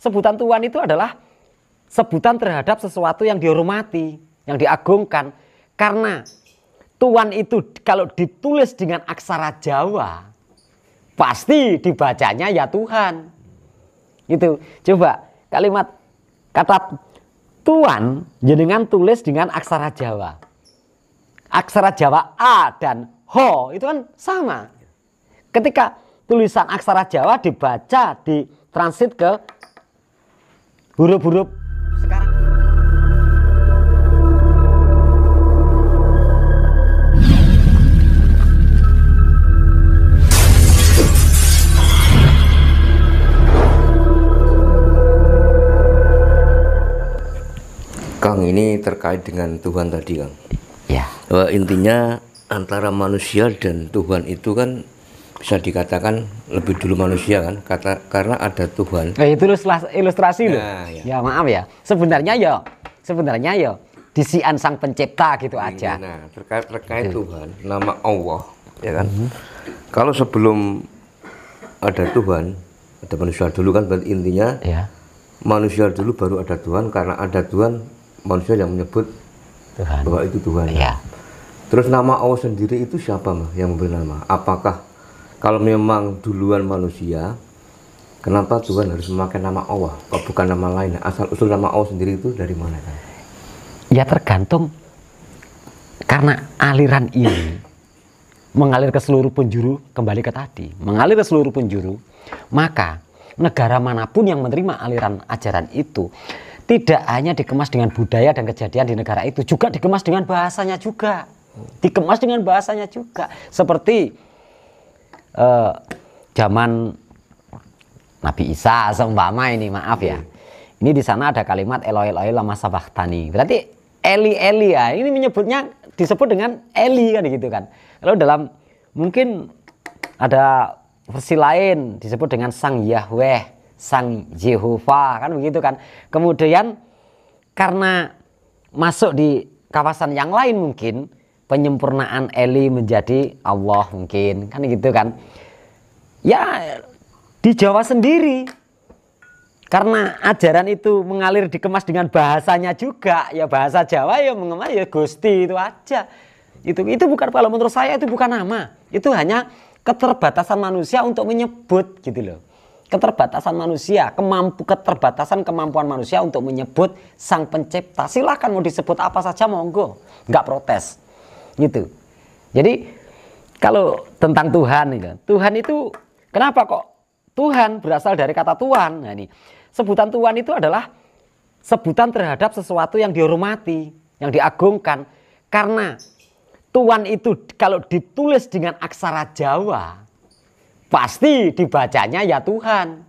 sebutan Tuhan itu adalah sebutan terhadap sesuatu yang dihormati, yang diagungkan. Karena Tuhan itu kalau ditulis dengan aksara Jawa, pasti dibacanya ya Tuhan. Itu. Coba kalimat kata Tuhan jenengan tulis dengan aksara Jawa. Aksara Jawa A dan Ho itu kan sama. Ketika tulisan aksara Jawa dibaca, di transit ke Buruk-buruk. sekarang Kang ini terkait dengan Tuhan tadi Kang. Ya. intinya antara manusia dan Tuhan itu kan bisa dikatakan lebih dulu manusia kan kata karena ada Tuhan. Nah, itu ilustrasi loh. Nah, ya. ya maaf ya. Sebenarnya ya, sebenarnya ya disian sang pencipta gitu iya, aja. Nah, terkait terkait Betul. Tuhan, nama Allah ya kan. Hmm. Kalau sebelum ada Tuhan, ada manusia dulu kan berarti intinya ya. manusia dulu baru ada Tuhan karena ada Tuhan manusia yang menyebut Tuhan. bahwa itu Tuhan. Ya. Iya. Terus nama Allah sendiri itu siapa mah yang memberi nama? Apakah kalau memang duluan manusia kenapa Tuhan harus memakai nama Allah kok bukan nama lain asal usul nama Allah sendiri itu dari mana kan ya tergantung karena aliran ini mengalir ke seluruh penjuru kembali ke tadi mengalir ke seluruh penjuru maka negara manapun yang menerima aliran ajaran itu tidak hanya dikemas dengan budaya dan kejadian di negara itu, juga dikemas dengan bahasanya juga. Dikemas dengan bahasanya juga. Seperti uh, eh, zaman Nabi Isa seumpama ini maaf ya. Hmm. Ini di sana ada kalimat Eloi Eloi lama sabahtani. Berarti Eli Eli ya. Ini menyebutnya disebut dengan Eli kan gitu kan. Kalau dalam mungkin ada versi lain disebut dengan Sang Yahweh, Sang Yehova kan begitu kan. Kemudian karena masuk di kawasan yang lain mungkin penyempurnaan Eli menjadi Allah mungkin kan gitu kan ya di Jawa sendiri karena ajaran itu mengalir dikemas dengan bahasanya juga ya bahasa Jawa ya mengemas ya Gusti itu aja itu itu bukan kalau menurut saya itu bukan nama itu hanya keterbatasan manusia untuk menyebut gitu loh keterbatasan manusia kemampu keterbatasan kemampuan manusia untuk menyebut sang pencipta silahkan mau disebut apa saja monggo nggak protes gitu. Jadi kalau tentang Tuhan, Tuhan itu kenapa kok Tuhan berasal dari kata Tuhan? Nah ini sebutan Tuhan itu adalah sebutan terhadap sesuatu yang dihormati, yang diagungkan. Karena Tuhan itu kalau ditulis dengan aksara Jawa, pasti dibacanya ya Tuhan.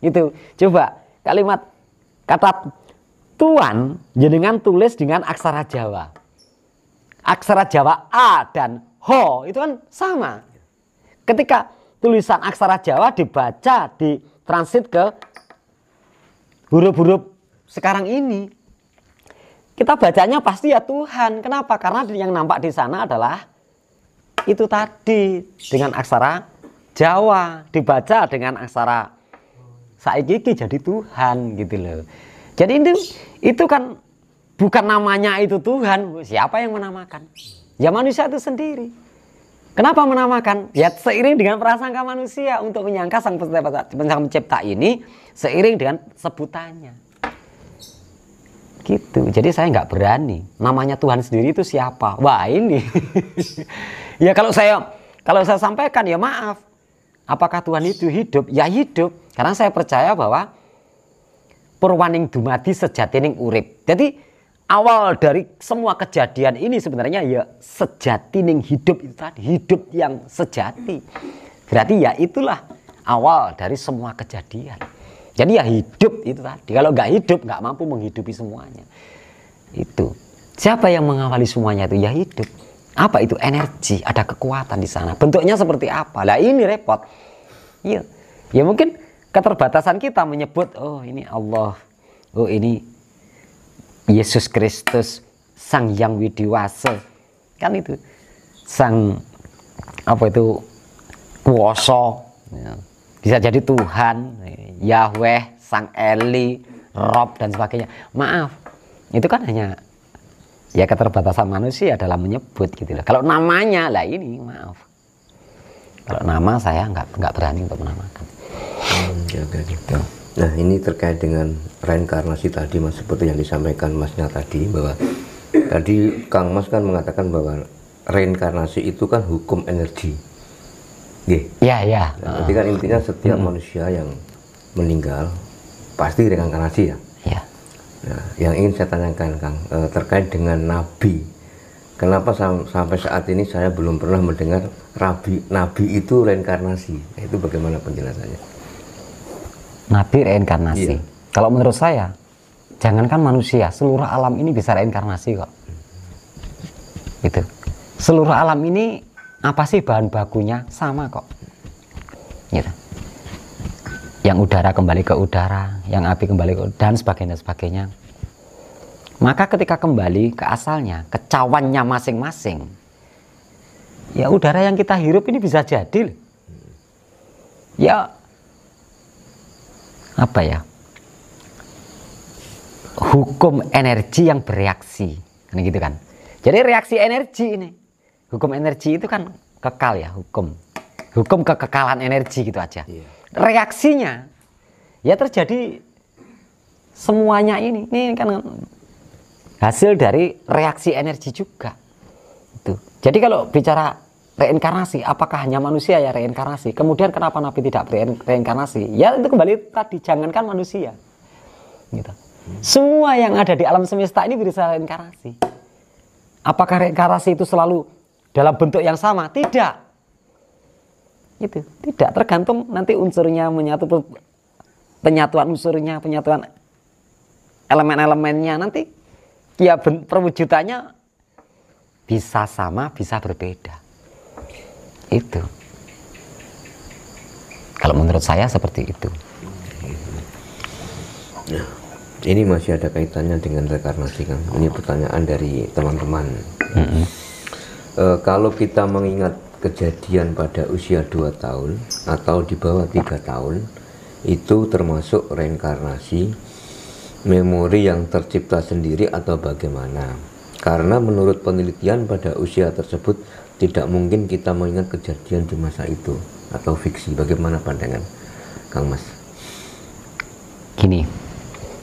Itu Coba kalimat kata Tuhan jenengan tulis dengan aksara Jawa aksara Jawa A dan Ho itu kan sama. Ketika tulisan aksara Jawa dibaca, di transit ke huruf-huruf sekarang ini, kita bacanya pasti ya Tuhan. Kenapa? Karena yang nampak di sana adalah itu tadi dengan aksara Jawa dibaca dengan aksara saiki jadi Tuhan gitu loh. Jadi itu itu kan bukan namanya itu Tuhan, siapa yang menamakan? Ya manusia itu sendiri. Kenapa menamakan? Ya seiring dengan prasangka manusia untuk menyangka sang pencipta ini seiring dengan sebutannya. Gitu. Jadi saya nggak berani. Namanya Tuhan sendiri itu siapa? Wah ini. ya kalau saya kalau saya sampaikan ya maaf. Apakah Tuhan itu hidup? Ya hidup. Karena saya percaya bahwa perwaning dumadi sejatining urip. Jadi awal dari semua kejadian ini sebenarnya ya sejati ning hidup itu tadi, hidup yang sejati. Berarti ya itulah awal dari semua kejadian. Jadi ya hidup itu tadi. Kalau nggak hidup nggak mampu menghidupi semuanya. Itu. Siapa yang mengawali semuanya itu? Ya hidup. Apa itu? Energi, ada kekuatan di sana. Bentuknya seperti apa? Lah ini repot. ya Ya mungkin keterbatasan kita menyebut oh ini Allah. Oh ini Yesus Kristus sang yang widiwase kan itu sang apa itu kuoso ya. bisa jadi Tuhan Yahweh sang Eli Rob dan sebagainya maaf itu kan hanya ya keterbatasan manusia dalam menyebut gitu loh kalau namanya lah ini maaf kalau nama saya nggak nggak berani untuk menamakan hmm, ya, gitu. Nah ini terkait dengan reinkarnasi tadi mas seperti yang disampaikan masnya tadi bahwa tadi Kang Mas kan mengatakan bahwa reinkarnasi itu kan hukum energi. Iya iya. Jadi kan intinya setiap hmm. manusia yang meninggal pasti reinkarnasi ya. Iya. Nah, yang ingin saya tanyakan Kang eh, terkait dengan Nabi. Kenapa sam sampai saat ini saya belum pernah mendengar Rabi, Nabi itu reinkarnasi? Itu bagaimana penjelasannya? nabi reinkarnasi. Iya. Kalau menurut saya, jangankan manusia, seluruh alam ini bisa reinkarnasi kok. Gitu. Seluruh alam ini apa sih bahan bakunya? Sama kok. Gitu. Yang udara kembali ke udara, yang api kembali ke dan sebagainya sebagainya. Maka ketika kembali ke asalnya, ke cawannya masing-masing, ya udara yang kita hirup ini bisa jadi. Ya apa ya hukum energi yang bereaksi kan gitu kan jadi reaksi energi ini hukum energi itu kan kekal ya hukum hukum kekekalan energi gitu aja iya. reaksinya ya terjadi semuanya ini ini kan hasil dari reaksi energi juga itu jadi kalau bicara reinkarnasi apakah hanya manusia ya reinkarnasi kemudian kenapa nabi tidak reinkarnasi ya itu kembali tadi jangankan manusia gitu semua yang ada di alam semesta ini bisa reinkarnasi apakah reinkarnasi itu selalu dalam bentuk yang sama tidak itu tidak tergantung nanti unsurnya menyatu penyatuan unsurnya penyatuan elemen-elemennya nanti ya perwujudannya bisa sama bisa berbeda itu. Kalau menurut saya seperti itu. Nah, ini masih ada kaitannya dengan reinkarnasi kan? Ini pertanyaan dari teman-teman. Mm -hmm. e, kalau kita mengingat kejadian pada usia 2 tahun atau di bawah tiga tahun itu termasuk reinkarnasi memori yang tercipta sendiri atau bagaimana karena menurut penelitian pada usia tersebut tidak mungkin kita mengingat kejadian di masa itu atau fiksi. Bagaimana pandangan Kang Mas? Gini,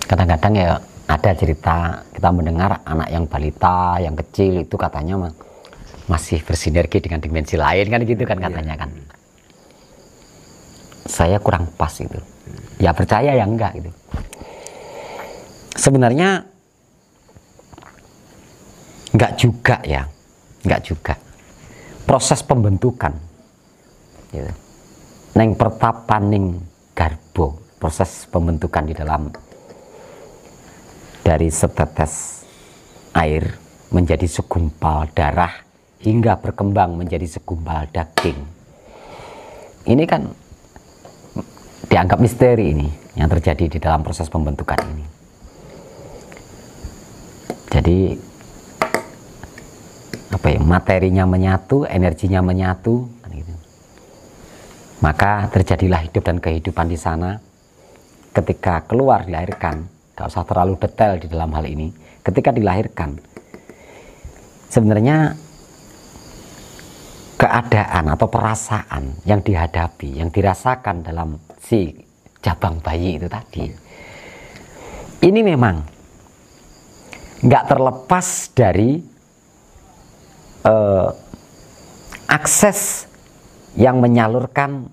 kadang-kadang ya ada cerita kita mendengar anak yang balita, yang kecil itu katanya masih bersinergi dengan dimensi lain kan gitu kan iya. katanya kan. Saya kurang pas itu. Ya percaya ya enggak gitu. Sebenarnya enggak juga ya. Enggak juga proses pembentukan gitu. neng pertapaning garbo proses pembentukan di dalam dari setetes air menjadi segumpal darah hingga berkembang menjadi segumpal daging ini kan dianggap misteri ini yang terjadi di dalam proses pembentukan ini jadi apa ya materinya menyatu, energinya menyatu, kan gitu. maka terjadilah hidup dan kehidupan di sana. Ketika keluar dilahirkan, gak usah terlalu detail di dalam hal ini. Ketika dilahirkan, sebenarnya keadaan atau perasaan yang dihadapi, yang dirasakan dalam si jabang bayi itu tadi, ini memang nggak terlepas dari eh, akses yang menyalurkan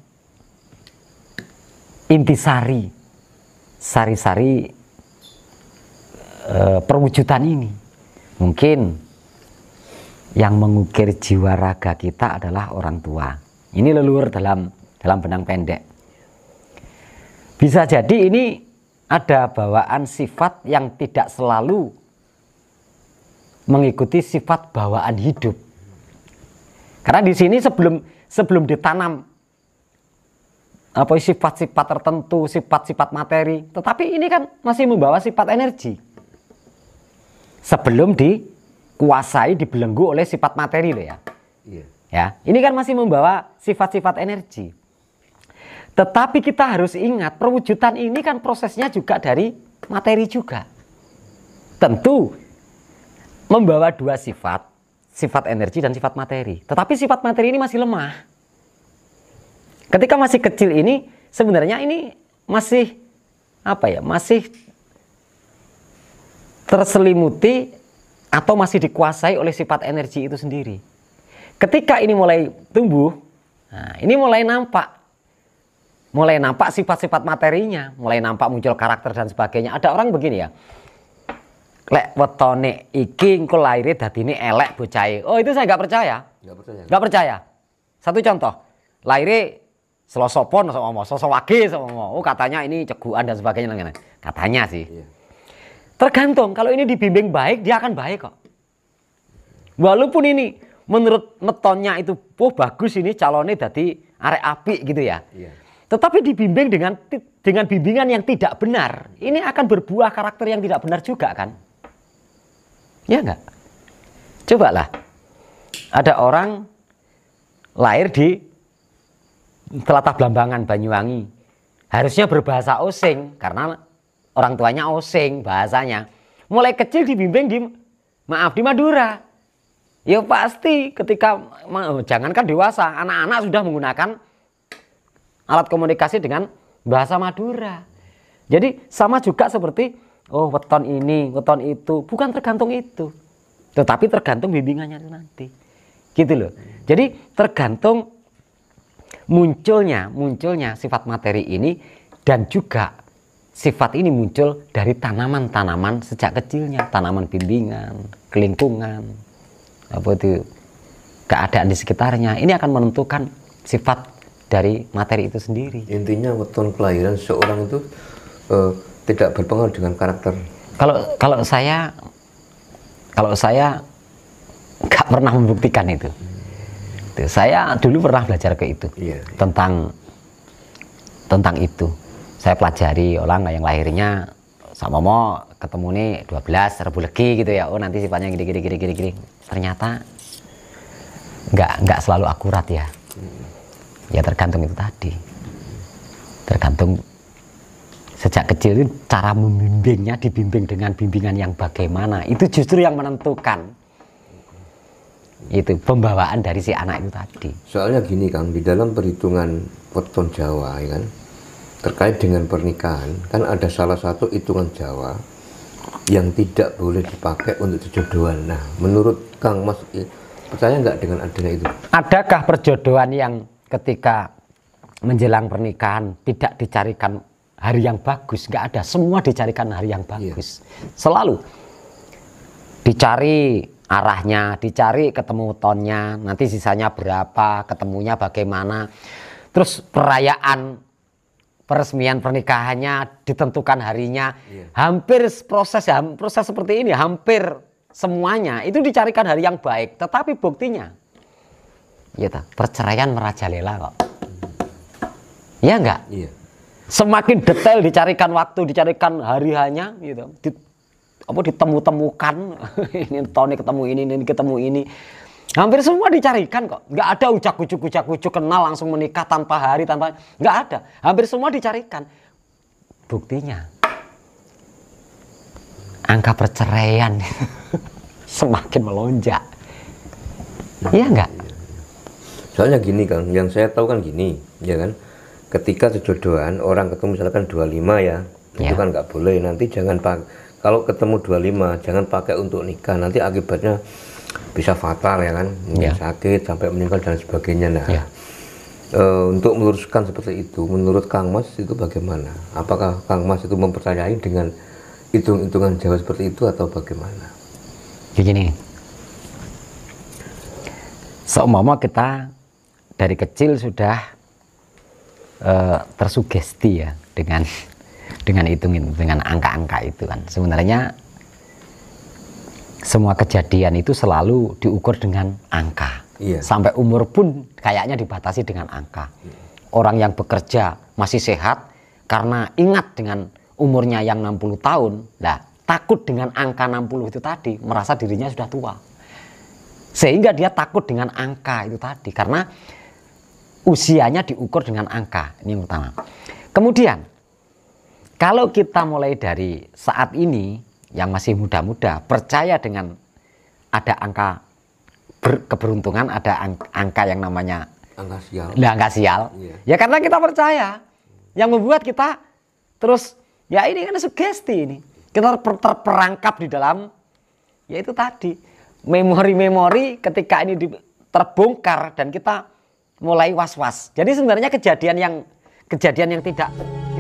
intisari sari-sari eh, perwujudan ini mungkin yang mengukir jiwa raga kita adalah orang tua ini leluhur dalam dalam benang pendek bisa jadi ini ada bawaan sifat yang tidak selalu mengikuti sifat bawaan hidup. Karena di sini sebelum sebelum ditanam apa sifat-sifat tertentu, sifat-sifat materi, tetapi ini kan masih membawa sifat energi. Sebelum dikuasai, dibelenggu oleh sifat materi loh ya. Iya. Ya, ini kan masih membawa sifat-sifat energi. Tetapi kita harus ingat perwujudan ini kan prosesnya juga dari materi juga. Tentu membawa dua sifat, sifat energi dan sifat materi. Tetapi sifat materi ini masih lemah. Ketika masih kecil ini sebenarnya ini masih apa ya? Masih terselimuti atau masih dikuasai oleh sifat energi itu sendiri. Ketika ini mulai tumbuh, nah ini mulai nampak mulai nampak sifat-sifat materinya, mulai nampak muncul karakter dan sebagainya. Ada orang begini ya, lek wetone iki engko dadi ini elek bocahe. Oh, itu saya nggak percaya. Nggak percaya. Enggak percaya. Satu contoh, Lahir Selasa pon sama mau, Selasa wage sama Oh, katanya ini ceguan dan sebagainya dan Katanya sih. Iya. Tergantung kalau ini dibimbing baik, dia akan baik kok. Walaupun ini menurut metonnya itu, oh bagus ini calonnya dadi arek api gitu ya. Iya. Tetapi dibimbing dengan dengan bimbingan yang tidak benar, ini akan berbuah karakter yang tidak benar juga kan? Ya enggak? Cobalah. Ada orang lahir di telatah Blambangan Banyuwangi. Harusnya berbahasa Osing karena orang tuanya Osing bahasanya. Mulai kecil dibimbing di maaf di Madura. Ya pasti ketika oh, jangankan dewasa, anak-anak sudah menggunakan alat komunikasi dengan bahasa Madura. Jadi sama juga seperti oh weton ini, weton itu, bukan tergantung itu. Tetapi tergantung bimbingannya itu nanti. Gitu loh. Jadi tergantung munculnya, munculnya sifat materi ini dan juga sifat ini muncul dari tanaman-tanaman sejak kecilnya, tanaman bimbingan, kelingkungan, apa itu keadaan di sekitarnya. Ini akan menentukan sifat dari materi itu sendiri. Intinya weton kelahiran seorang itu uh, tidak berpengaruh dengan karakter kalau kalau saya kalau saya nggak pernah membuktikan itu hmm. saya dulu pernah belajar ke itu yeah. tentang tentang itu saya pelajari orang yang lahirnya sama mau ketemu nih 12 rebu legi gitu ya oh nanti sifatnya gini gini gini gini gini ternyata nggak nggak selalu akurat ya ya tergantung itu tadi tergantung sejak kecil cara membimbingnya dibimbing dengan bimbingan yang bagaimana itu justru yang menentukan itu pembawaan dari si anak itu tadi soalnya gini Kang di dalam perhitungan weton Jawa ya kan terkait dengan pernikahan kan ada salah satu hitungan Jawa yang tidak boleh dipakai untuk perjodohan nah menurut Kang Mas percaya nggak dengan adanya itu adakah perjodohan yang ketika menjelang pernikahan tidak dicarikan hari yang bagus nggak ada semua dicarikan hari yang iya. bagus yeah. selalu dicari arahnya dicari ketemu tonnya nanti sisanya berapa ketemunya bagaimana terus perayaan peresmian pernikahannya ditentukan harinya yeah. hampir proses ya proses seperti ini hampir semuanya itu dicarikan hari yang baik tetapi buktinya ya gitu, perceraian merajalela kok hmm. ya enggak yeah semakin detail dicarikan waktu, dicarikan hari hanya gitu. Di, apa ditemu-temukan ini Tony ketemu ini, ini ketemu ini. Hampir semua dicarikan kok. Enggak ada ucak-ucuk ucak-ucuk kenal langsung menikah tanpa hari tanpa enggak ada. Hampir semua dicarikan. Buktinya angka perceraian semakin melonjak. Iya enggak? Soalnya gini Kang, yang saya tahu kan gini, ya kan? ketika sejodohan orang ketemu misalkan 25 ya, ya. itu ya. kan nggak boleh nanti jangan pakai kalau ketemu 25 jangan pakai untuk nikah nanti akibatnya bisa fatal ya kan ya. sakit sampai meninggal dan sebagainya nah ya. e, untuk meluruskan seperti itu menurut Kang Mas itu bagaimana apakah Kang Mas itu mempercayai dengan hitung-hitungan Jawa seperti itu atau bagaimana begini ya, gini seumpama kita dari kecil sudah Eh, tersugesti ya dengan dengan hitungin dengan angka-angka itu kan sebenarnya semua kejadian itu selalu diukur dengan angka iya. sampai umur pun kayaknya dibatasi dengan angka iya. orang yang bekerja masih sehat karena ingat dengan umurnya yang 60 tahun lah takut dengan angka 60 itu tadi merasa dirinya sudah tua sehingga dia takut dengan angka itu tadi karena usianya diukur dengan angka ini yang utama kemudian kalau kita mulai dari saat ini yang masih muda-muda percaya dengan ada angka ber, keberuntungan ada angka, yang namanya angka sial nah, angka sial yeah. ya karena kita percaya yang membuat kita terus ya ini kan sugesti ini kita terperangkap di dalam yaitu tadi memori-memori ketika ini terbongkar dan kita mulai was-was. Jadi sebenarnya kejadian yang kejadian yang tidak